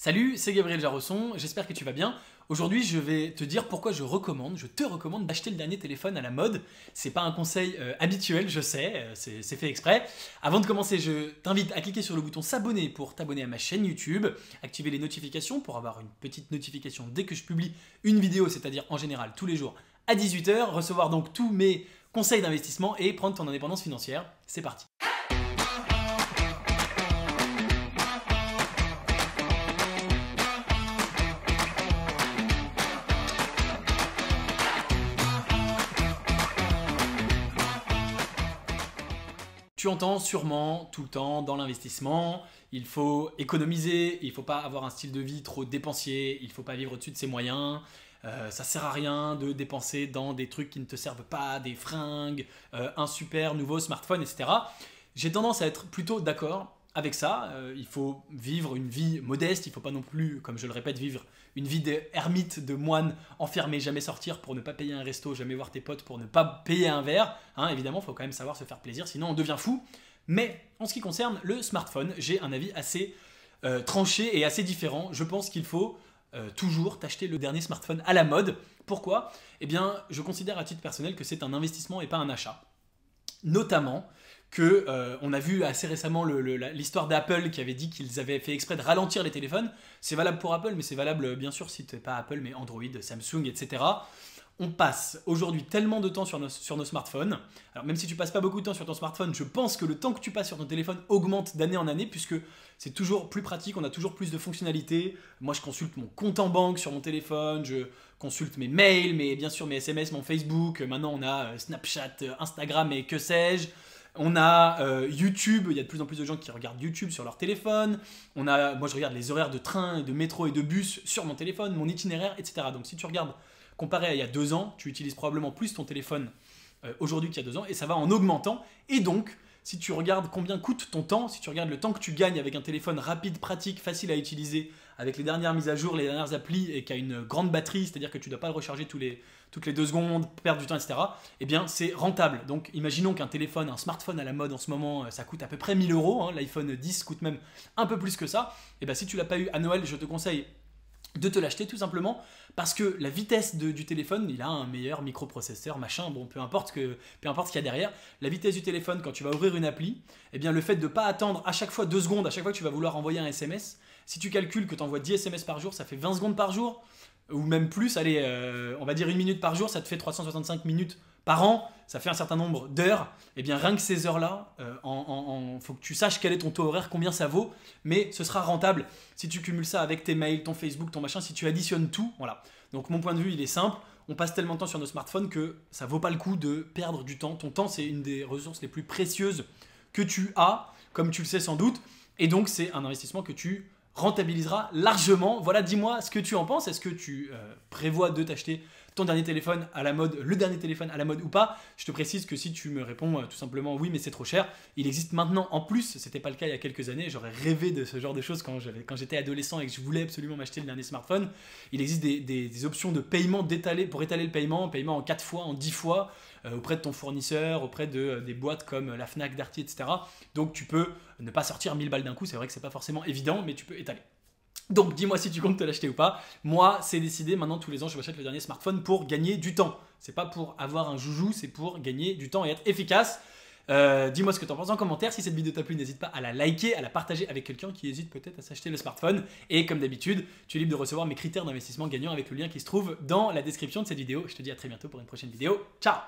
Salut, c'est Gabriel Jarosson, j'espère que tu vas bien. Aujourd'hui, je vais te dire pourquoi je recommande, je te recommande d'acheter le dernier téléphone à la mode. C'est pas un conseil euh, habituel, je sais, euh, c'est fait exprès. Avant de commencer, je t'invite à cliquer sur le bouton s'abonner pour t'abonner à ma chaîne YouTube, activer les notifications pour avoir une petite notification dès que je publie une vidéo, c'est-à-dire en général tous les jours à 18h, recevoir donc tous mes conseils d'investissement et prendre ton indépendance financière. C'est parti. Tu entends sûrement tout le temps dans l'investissement, il faut économiser, il ne faut pas avoir un style de vie trop dépensier, il ne faut pas vivre au-dessus de ses moyens, euh, ça sert à rien de dépenser dans des trucs qui ne te servent pas, des fringues, euh, un super nouveau smartphone, etc. J'ai tendance à être plutôt d'accord avec ça, euh, il faut vivre une vie modeste, il ne faut pas non plus, comme je le répète, vivre une vie d'ermite, de moine, enfermé, jamais sortir pour ne pas payer un resto, jamais voir tes potes pour ne pas payer un verre. Hein, évidemment, il faut quand même savoir se faire plaisir, sinon on devient fou. Mais en ce qui concerne le smartphone, j'ai un avis assez euh, tranché et assez différent. Je pense qu'il faut euh, toujours t'acheter le dernier smartphone à la mode. Pourquoi Eh bien, je considère à titre personnel que c'est un investissement et pas un achat notamment que euh, on a vu assez récemment l'histoire d'Apple qui avait dit qu'ils avaient fait exprès de ralentir les téléphones. C'est valable pour Apple, mais c'est valable euh, bien sûr si n'es pas Apple, mais Android, Samsung, etc on passe aujourd'hui tellement de temps sur nos, smartphones. Alors même si tu passes pas beaucoup de temps sur ton smartphone, je pense que le temps que tu passes sur ton téléphone augmente d'année en année puisque c'est toujours plus pratique, on a toujours plus de fonctionnalités. Moi je consulte mon compte en banque sur mon téléphone, je consulte mes mails, mais bien sûr mes SMS, mon Facebook. Maintenant on a euh, Snapchat, euh, Instagram et que sais-je. On a euh, YouTube, il y a de plus en plus de gens qui regardent YouTube sur leur téléphone. On a, moi je regarde les horaires de train, de métro et de bus sur mon téléphone, mon itinéraire, etc. Donc si tu regardes comparé à il y a deux ans, tu utilises probablement plus ton téléphone euh, aujourd'hui qu'il y a deux ans, et ça va en augmentant. Et donc, si tu regardes combien coûte ton temps, si tu regardes le temps que tu gagnes avec un téléphone rapide, pratique, facile à utiliser, avec les dernières mises à jour, les dernières applis, et qui a une grande batterie, c'est-à-dire que tu ne dois pas le recharger tous les, toutes les deux secondes, perdre du temps, etc., eh bien, c'est rentable. Donc, imaginons qu'un téléphone, un smartphone à la mode en ce moment, euh, ça coûte à peu près 1000 euros, hein, l'iPhone 10 coûte même un peu plus que ça, et eh bien, si tu l'as pas eu à Noël, je te conseille de te l'acheter tout simplement parce que la vitesse du téléphone, il a un meilleur microprocesseur, machin, bon, peu importe, que, peu importe ce qu'il y a derrière. La vitesse du téléphone, quand tu vas ouvrir une appli, eh bien le fait de ne pas attendre à chaque fois deux secondes, à chaque fois que tu vas vouloir envoyer un SMS, si tu calcules que tu envoies 10 SMS par jour, ça fait 20 secondes par jour, ou même plus, allez, euh, on va dire une minute par jour, ça te fait 365 minutes par an, ça fait un certain nombre d'heures, et eh bien rien que ces heures-là, il euh, faut que tu saches quel est ton taux horaire, combien ça vaut, mais ce sera rentable si tu cumules ça avec tes mails, ton Facebook, ton machin, si tu additionnes tout, voilà. Donc mon point de vue, il est simple, on passe tellement de temps sur nos smartphones que ça vaut pas le coup de perdre du temps. Ton temps, c'est une des ressources les plus précieuses que tu as, comme tu le sais sans doute, et donc c'est un investissement que tu rentabiliseras largement. Voilà, dis-moi ce que tu en penses. Est-ce que tu euh, prévois de t'acheter ton dernier téléphone à la mode, le dernier téléphone à la mode ou pas. Je te précise que si tu me réponds euh, tout simplement oui, mais c'est trop cher, il existe maintenant en plus. C'était pas le cas il y a quelques années. J'aurais rêvé de ce genre de choses quand j'étais adolescent et que je voulais absolument m'acheter le dernier smartphone. Il existe des, options de paiement d'étaler pour étaler le paiement, paiement en 4 fois, en 10 fois, euh, auprès de ton fournisseur, auprès de, euh, des boîtes comme la Fnac, Darty, etc. Donc tu peux ne pas sortir 1000 balles d'un coup. C'est vrai que c'est pas forcément évident, mais tu peux étaler. Donc dis-moi si tu comptes te l'acheter ou pas. Moi, c'est décidé, maintenant tous les ans, je m'achète le dernier smartphone pour gagner du temps. C'est pas pour avoir un joujou, c'est pour gagner du temps et être efficace. Euh, dis-moi ce que tu en penses en commentaire. Si cette vidéo t'a plu, n'hésite pas à la liker, à la partager avec quelqu'un qui hésite peut-être à s'acheter le smartphone. Et comme d'habitude, tu es libre de recevoir mes critères d'investissement gagnant avec le lien qui se trouve dans la description de cette vidéo. Je te dis à très bientôt pour une prochaine vidéo. Ciao